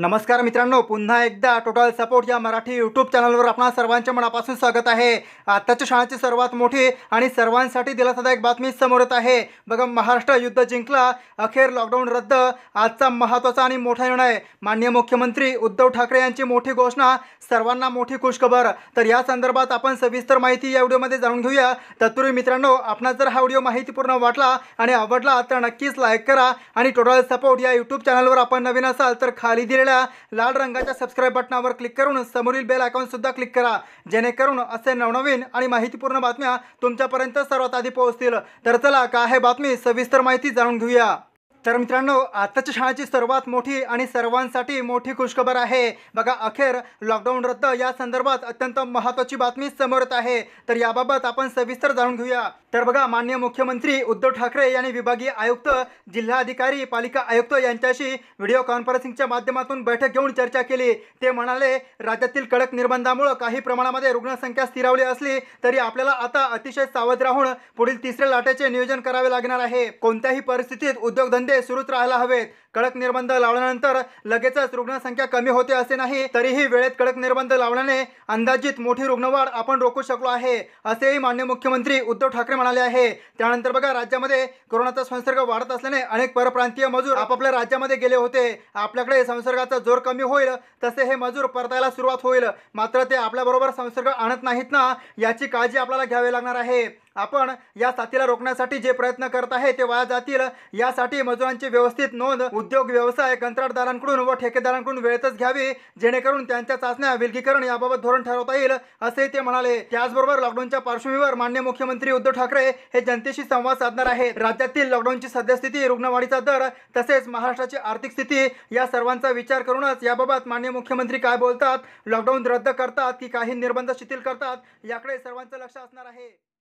नमस्कार मित्रांनो पुन्हा एकदा टोटल सपोर्ट या मराठी यूट्यूब चॅनलवर आपणा सर्वांच्या मनापासून स्वागत आहे आत्ताच्या शाळेची सर्वात मोठी आणि सर्वांसाठी दिलासादायक बातमी समोर येत आहे बघा महाराष्ट्र युद्ध जिंकला अखेर लॉकडाऊन रद्द आजचा महत्त्वाचा आणि मोठा निर्णय माननीय मुख्यमंत्री उद्धव ठाकरे यांची मोठी घोषणा सर्वांना मोठी खुशखबर तर या संदर्भात आपण सविस्तर माहिती या व्हिडिओमध्ये जाणून घेऊया तत्पूर्वी मित्रांनो आपणा जर हा व्हिडिओ माहितीपूर्ण वाटला आणि आवडला तर नक्कीच लाईक करा आणि टोटल सपोर्ट या यूट्यूब चॅनलवर आपण नवीन असाल तर खाली दिले लाल रंगाच्या सबस्क्राईब बटनावर क्लिक करून समोरील बेल सुद्धा क्लिक करा जेणेकरून असे नवनवीन आणि माहितीपूर्ण बातम्या तुमच्यापर्यंत सर्वात आधी पोहोचतील तर चला काय आहे बातमी सविस्तर माहिती जाणून घेऊया तर मित्रांनो आताच्या शाळेची सर्वात मोठी आणि सर्वांसाठी मोठी खुशखबर आहे बघा अखेर लॉकडाऊन रद्द या संदर्भात अत्यंत महत्वाची बातमी समोर येत आहे तर याबाबत आपण सविस्तर जाणून घेऊया तर बघा मान्य मुख्यमंत्री उद्धव ठाकरे यांनी विभागीय आयुक्त जिल्हाधिकारी पालिका आयुक्त यांच्याशी व्हिडिओ कॉन्फरन्सिंगच्या माध्यमातून बैठक घेऊन चर्चा केली ते म्हणाले राज्यातील कडक निर्बंधामुळे काही प्रमाणामध्ये रुग्णसंख्या स्थिरावली असली तरी आपल्याला आता अतिशय सावध राहून पुढील तिसऱ्या लाटेचे नियोजन करावे लागणार आहे कोणत्याही परिस्थितीत उद्योगधंदे ते सुरूच राहायला हवेत कडक निर्बंध लावल्यानंतर लगेचच रुग्णसंख्या कमी होते असे नाही तरीही वेळेत कडक निर्बंध लावल्याने अंदाजित मोठी रुग्णवाढ आपण रोखू शकलो आहे असेही मान्य मुख्यमंत्री उद्धव ठाकरे म्हणाले आहे त्यानंतर बघा राज्यामध्ये कोरोनाचा संसर्ग वाढत असल्याने अनेक परप्रांतीय मजूर आपापल्या राज्यामध्ये गेले होते आपल्याकडे संसर्गाचा जोर कमी होईल तसे हे मजूर परतायला सुरुवात होईल मात्र ते आपल्याबरोबर संसर्ग आणत नाहीत ना याची काळजी आपल्याला घ्यावी लागणार आहे आपण या साथीला रोखण्यासाठी जे प्रयत्न करत आहे ते वाया जातील यासाठी मजुरांची व्यवस्थित नोंद उद्योग व्यवसाय कंत्राटदारांकडून व ठेकेदारांकडून वेळेतच घ्यावी जेणेकरून त्यांच्या चाचण्या विलगीकरण याबाबत धोरण ठरवता येईल असे ते म्हणाले त्याचबरोबर लॉकडाऊनच्या पार्श्वभूमीवर मान्य मुख्यमंत्री उद्धव ठाकरे हे जनतेशी संवाद साधणार आहेत राज्यातील लॉकडाऊनची सद्यस्थिती रुग्णवाढीचा दर तसेच महाराष्ट्राची आर्थिक स्थिती या सर्वांचा विचार करूनच याबाबत मान्य मुख्यमंत्री काय बोलतात लॉकडाऊन रद्द करतात की काही निर्बंध शिथिल करतात याकडे सर्वांचं लक्ष असणार आहे